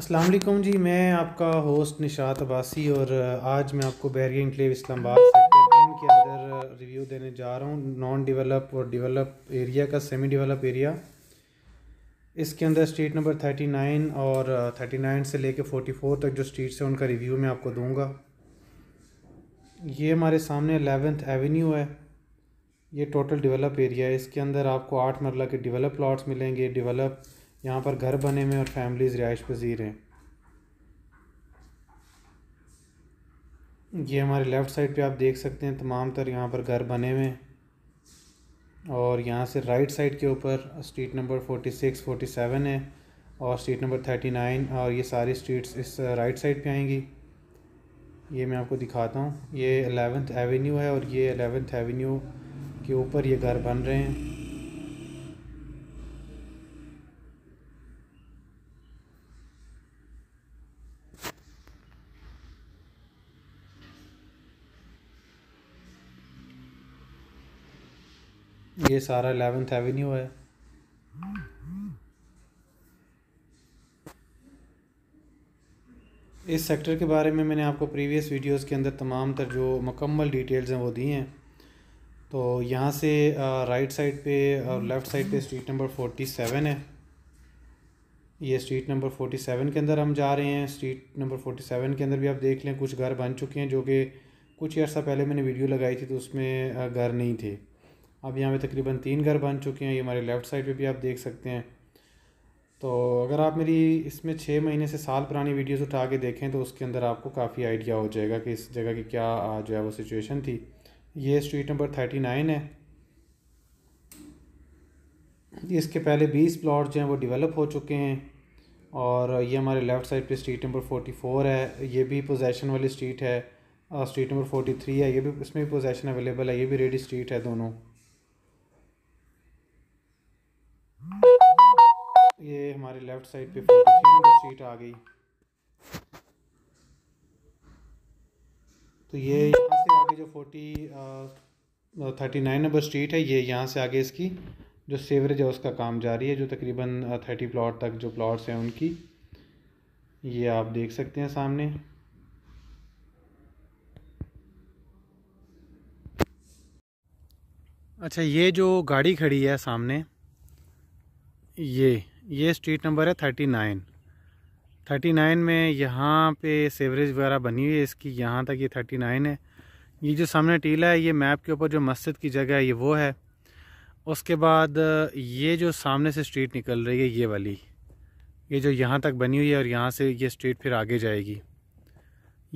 अस्सलाम वालेकुम जी मैं आपका होस्ट निशात अब्बासी और आज मैं आपको Bairiya enclave Islamabad sector ten के अंदर रिव्यू देने जा रहा हूँ नॉन डेवलप और डेवलप एरिया का सेमी डेवलप एरिया इसके अंदर स्ट्रीट नंबर थर्टी नाइन और थर्टी नाइन से लेके फोर्टी फोर तक जो स्ट्रीट्स हैं उनका रिव्यू मैं आपको दूँगा ये हमारे सामने अलेवेंथ एवेन्यू है ये टोटल डिवेलप एरिया है इसके अंदर आपको आठ मरला के डिवेलप प्लाट्स मिलेंगे डिवेलप यहाँ पर घर बने हुए और फैमिलीज़ रिहाइश पजीर हैं ये हमारे लेफ़्ट साइड पे आप देख सकते हैं तमाम तर यहाँ पर घर बने हुए हैं और यहाँ से राइट साइड के ऊपर street number forty six forty seven है और स्ट्रीट नंबर थर्टी नाइन और ये सारी स्ट्रीट्स इस राइट साइड पे आएंगी ये मैं आपको दिखाता हूँ ये अलेवेंथ एवेन्यू है और ये अलेवेंथ एवेन्यू के ऊपर ये घर बन रहे हैं ये सारा एलेवेंथ एवेन्यू है इस सेक्टर के बारे में मैंने आपको प्रीवियस वीडियोस के अंदर तमाम तर जो मकम्मल डिटेल्स हैं वो दी हैं तो यहाँ से राइट साइड पे और लेफ़्ट साइड पे स्ट्रीट नंबर फोर्टी सेवन है ये स्ट्रीट नंबर फोर्टी सेवन के अंदर हम जा रहे हैं स्ट्रीट नंबर फोर्टी सेवन के अंदर भी आप देख लें कुछ घर बन चुके हैं जो कि कुछ अर्सा पहले मैंने वीडियो लगाई थी तो उसमें घर नहीं थे अब यहाँ पे तकरीबन तीन घर बन चुके हैं ये हमारे लेफ़्ट साइड पे भी आप देख सकते हैं तो अगर आप मेरी इसमें छः महीने से साल पुरानी वीडियोस उठा के देखें तो उसके अंदर आपको काफ़ी आइडिया हो जाएगा कि इस जगह की क्या जो है वो सिचुएशन थी ये स्ट्रीट नंबर थर्टी नाइन है इसके पहले बीस प्लाट जो हैं वो डिवेलप हो चुके हैं और ये हमारे लेफ़्ट साइड पर स्ट्रीट नंबर फोर्टी फोर है ये भी पोजेसन वाली स्ट्रीट है स्ट्रीट नंबर फोर्टी थ्री है ये भी इसमें भी पोजेसन अवेलेबल है ये भी रेडी स्ट्रीट है दोनों ये हमारे लेफ़्ट साइड पे फोर्टी नंबर सीट आ गई तो ये यहाँ से आगे जो forty thirty nine number street है ये यहाँ से आगे इसकी जो सेवरेज है उसका काम जारी है जो तकरीबन थर्टी प्लाट तक जो प्लाट्स हैं उनकी ये आप देख सकते हैं सामने अच्छा ये जो गाड़ी खड़ी है सामने ये ये स्ट्रीट नंबर है थर्टी नाइन थर्टी नाइन में यहाँ पे सेवरेज वगैरह बनी हुई है इसकी यहाँ तक ये थर्टी नाइन है ये जो सामने टीला है ये मैप के ऊपर जो मस्जिद की जगह है ये वो है उसके बाद ये जो सामने से स्ट्रीट निकल रही है ये वाली ये जो यहाँ तक बनी हुई है और यहाँ से ये स्ट्रीट फिर आगे जाएगी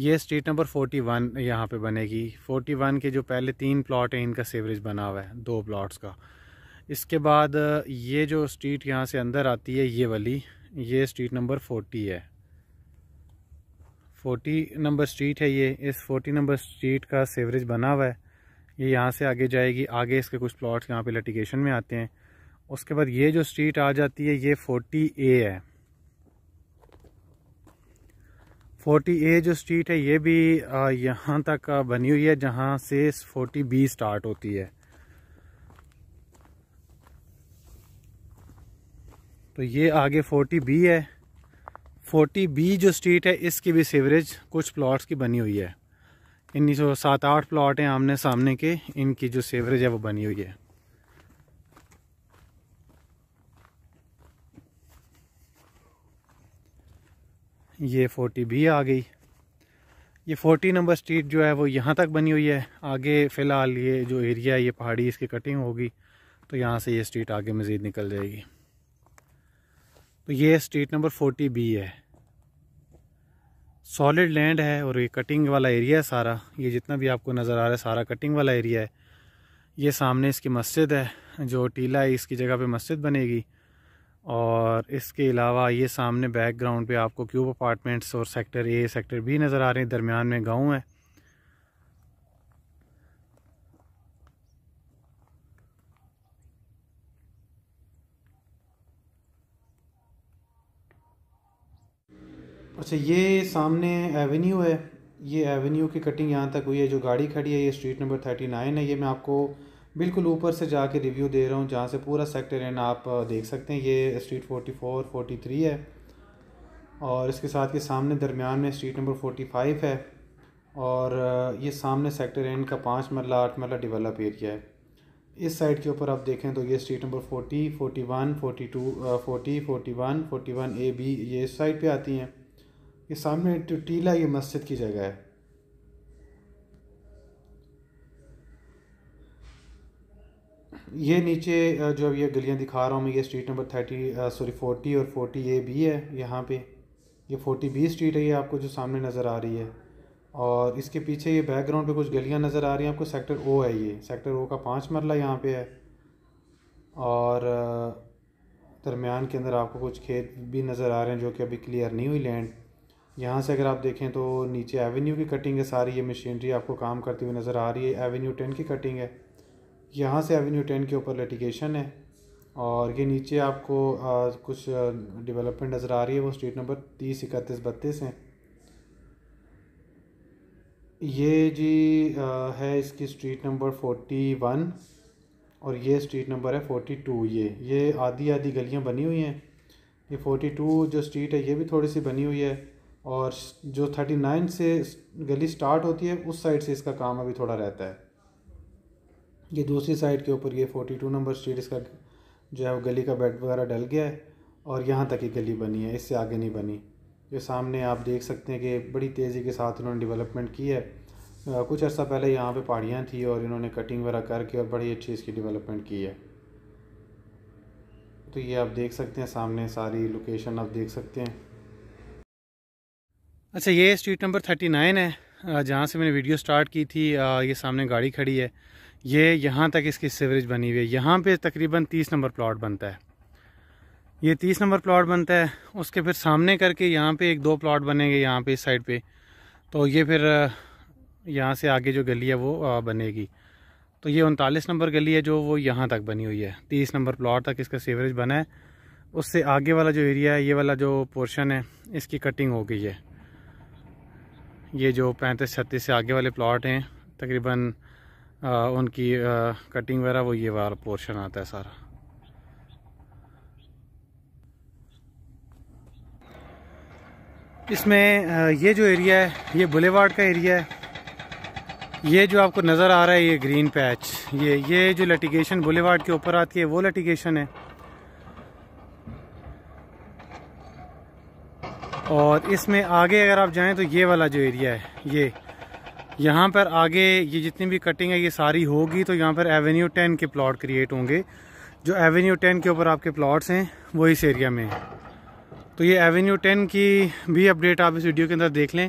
ये स्ट्रीट नंबर फोर्टी वन यहाँ पर बनेगी फोर्टी वन के जो पहले तीन प्लाट हैं इनका सेवरेज बना हुआ है दो प्लाट्स का इसके बाद ये जो स्ट्रीट यहाँ से अंदर आती है ये वाली ये स्ट्रीट नंबर फोर्टी है फोर्टी नंबर स्ट्रीट है ये इस फोर्टी नंबर स्ट्रीट का सेवरेज बना हुआ है ये यहाँ से आगे जाएगी आगे इसके कुछ प्लॉट्स यहाँ पे लिटिगेशन में आते हैं उसके बाद ये जो स्ट्रीट आ जाती है ये फोर्टी ए है फोर्टी ए जो स्ट्रीट है ये भी यहाँ तक बनी हुई है जहाँ से फोर्टी बी स्टार्ट होती है तो ये आगे फोर्टी बी है फोर्टी बी जो स्ट्रीट है इसकी भी सीवरेज कुछ प्लॉट्स की बनी हुई है इन्नीस सौ सात आठ प्लॉट हैं आमने सामने के इनकी जो सीवरेज है वो बनी हुई है ये फोर्टी बी आ गई ये फोर्टी नंबर स्ट्रीट जो है वो यहाँ तक बनी हुई है आगे फ़िलहाल ये जो एरिया है ये पहाड़ी इसकी कटिंग होगी तो यहाँ से ये स्ट्रीट आगे मज़ीद निकल जाएगी तो ये स्ट्रीट नंबर फोर्टी बी है सॉलिड लैंड है और ये कटिंग वाला एरिया है सारा ये जितना भी आपको नज़र आ रहा है सारा कटिंग वाला एरिया है ये सामने इसकी मस्जिद है जो टीला है इसकी जगह पे मस्जिद बनेगी और इसके अलावा ये सामने बैकग्राउंड पे आपको क्यूब अपार्टमेंट्स और सेक्टर ए सेक्टर बी नज़र आ रहे हैं दरमियान में गाँव है अच्छा ये सामने एवेन्यू है ये एवेन्यू की कटिंग यहाँ तक हुई है जो गाड़ी खड़ी है ये स्ट्रीट नंबर थर्टी नाइन है ये मैं आपको बिल्कुल ऊपर से जाके रिव्यू दे रहा हूँ जहाँ से पूरा सेक्टर एन आप देख सकते हैं ये street forty four forty three है और इसके साथ के सामने दरमियान में स्ट्रीट नंबर फोर्टी फाइव है और ये सामने सेक्टर एंड का पाँच मरला आठ मरला डिवेलप एरिया है इस साइड के ऊपर आप देखें तो ये street number forty forty one forty two forty forty one forty one A B ये इस साइड पे आती हैं ये सामने जो टीला ये मस्जिद की जगह है ये नीचे जो अब ये गलियां दिखा रहा हूँ मैं ये street number thirty sorry forty और फोर्टी ए बी है यहाँ पे ये फोर्टी बी स्ट्रीट है ये आपको जो सामने नज़र आ रही है और इसके पीछे ये बैकग्राउंड पे कुछ गलियां नज़र आ रही हैं आपको सेक्टर ओ है ये सेक्टर ओ का पाँच मरला यहाँ पे है और दरमियान के अंदर आपको कुछ खेत भी नज़र आ रहे हैं जो कि अभी क्लियर नहीं हुई लैंड यहाँ से अगर आप देखें तो नीचे एवेन्यू की कटिंग है सारी ये मशीनरी आपको काम करती हुई नज़र आ रही है एवेन्यू टेन की कटिंग है यहाँ से एवेन्यू टेन के ऊपर लिटिगेशन है और ये नीचे आपको आ, कुछ डेवलपमेंट नज़र आ रही है वो स्ट्रीट नंबर तीस इकतीस बत्तीस हैं ये जी आ, है इसकी स्ट्रीट नंबर फोर्टी वन और ये स्ट्रीट नंबर है फोर्टी टू ये ये आधी आधी गलियाँ बनी हुई हैं ये फोर्टी टू जो स्ट्रीट है ये भी थोड़ी सी बनी हुई है और जो थर्टी नाइन से गली स्टार्ट होती है उस साइड से इसका काम अभी थोड़ा रहता है ये दूसरी साइड के ऊपर ये फोर्टी टू नंबर स्ट्रीट इसका जो है वो गली का बेड वगैरह डल गया है और यहाँ तक ही गली बनी है इससे आगे नहीं बनी ये सामने आप देख सकते हैं कि बड़ी तेज़ी के साथ उन्होंने डेवलपमेंट की है कुछ अर्सा पहले यहाँ पे पहाड़ियाँ थी और इन्होंने कटिंग वगैरह करके और बड़ी अच्छी इसकी डेवलपमेंट की है तो ये आप देख सकते हैं सामने सारी लोकेशन आप देख सकते हैं अच्छा ये स्ट्रीट नंबर थर्टी नाइन है जहाँ से मैंने वीडियो स्टार्ट की थी ये सामने गाड़ी खड़ी है ये यहाँ तक इसकी सीवरेज बनी हुई है यहाँ पे तकरीबन तीस नंबर प्लॉट बनता है ये तीस नंबर प्लॉट बनता है उसके फिर सामने करके यहाँ पे एक दो प्लॉट बनेंगे यहाँ पे इस साइड पे तो ये फिर यहाँ से आगे जो गली है वो बनेगी तो ये उनतालीस नंबर गली है जो वो यहाँ तक बनी हुई है तीस नंबर प्लाट तक इसका सीवरेज बना है उससे आगे वाला जो एरिया है ये वाला जो पोर्शन है इसकी कटिंग हो गई है ये जो पैंतीस छत्तीस से आगे वाले प्लाट हैं तकरीबन उनकी आ, कटिंग वगैरह वो ये वाला पोर्शन आता है सारा इसमें ये जो एरिया है ये बुलेवार्ड का एरिया है ये जो आपको नज़र आ रहा है ये ग्रीन पैच ये ये जो लटिगेशन बुलेवार्ड के ऊपर आती है वो लटिगेशन है और इसमें आगे अगर आप जाएं तो ये वाला जो एरिया है ये यहाँ पर आगे ये जितनी भी कटिंग है ये सारी होगी तो यहाँ पर एवेन्यू टेन के प्लॉट क्रिएट होंगे जो एवेन्यू टेन के ऊपर आपके प्लॉट्स हैं वो इस एरिया में तो ये एवेन्यू टेन की भी अपडेट आप इस वीडियो के अंदर देख लें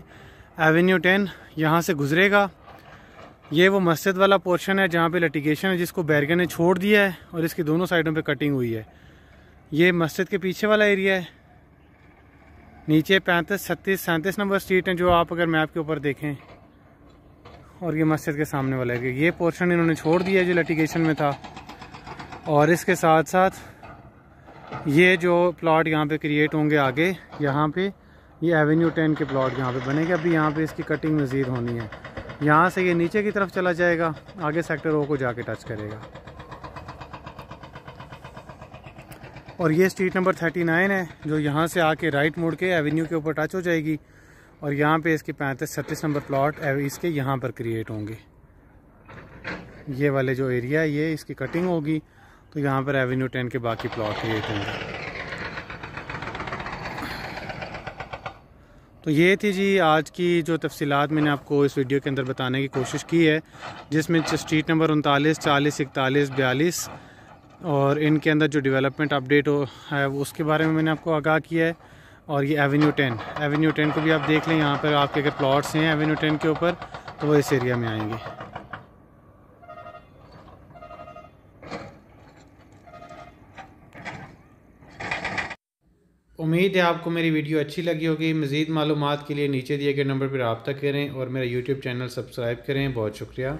एवेन्यू टेन यहाँ से गुजरेगा ये वो मस्जिद वाला पोर्शन है जहाँ पे लटिगेशन है जिसको बैरगन ने छोड़ दिया है और इसकी दोनों साइडों पे कटिंग हुई है ये मस्जिद के पीछे वाला एरिया है नीचे पैंतीस छत्तीस सैंतीस नंबर स्ट्रीट हैं जो आप अगर मैप के ऊपर देखें और ये मस्जिद के सामने वाला है ये पोर्शन इन्होंने छोड़ दिया जो लिटिगेशन में था और इसके साथ साथ ये जो प्लाट यहाँ पे क्रिएट होंगे आगे यहाँ पे ये एवेन्यू टेन के प्लाट यहाँ पे बनेंगे अभी यहाँ पे इसकी कटिंग मज़ीद होनी है यहाँ से ये नीचे की तरफ चला जाएगा आगे सेक्टर ओ को जाके टच करेगा और ये स्ट्रीट नंबर थर्टी नाइन है जो यहाँ से आके राइट मोड़ के एवेन्यू के ऊपर टच हो जाएगी और यहाँ पे इसके पैंतीस छत्तीस नंबर प्लॉट इसके यहाँ पर क्रिएट होंगे ये वाले जो एरिया है ये इसकी कटिंग होगी तो यहाँ पर एवेन्यू टेन के बाकी प्लॉट क्रिएट होंगे तो ये थी जी आज की जो तफसीत मैंने आपको इस वीडियो के अंदर बताने की कोशिश की है जिसमें स्ट्रीट नंबर उनतालीस चालीस इकतालीस बयालीस और इनके अंदर जो डेवलपमेंट अपडेट हो है उसके बारे में मैंने आपको आगाह किया है और ये एवेन्यू टेन एवेन्यू टेन को भी आप देख लें यहाँ पर आपके अगर प्लॉट्स हैं एवेन्यू टेन के ऊपर तो वो इस एरिया में आएंगे उम्मीद है आपको मेरी वीडियो अच्छी लगी होगी मज़ीद मालूम के लिए नीचे दिए गए नंबर पर रबता करें और मेरा यूट्यूब चैनल सब्सक्राइब करें बहुत शुक्रिया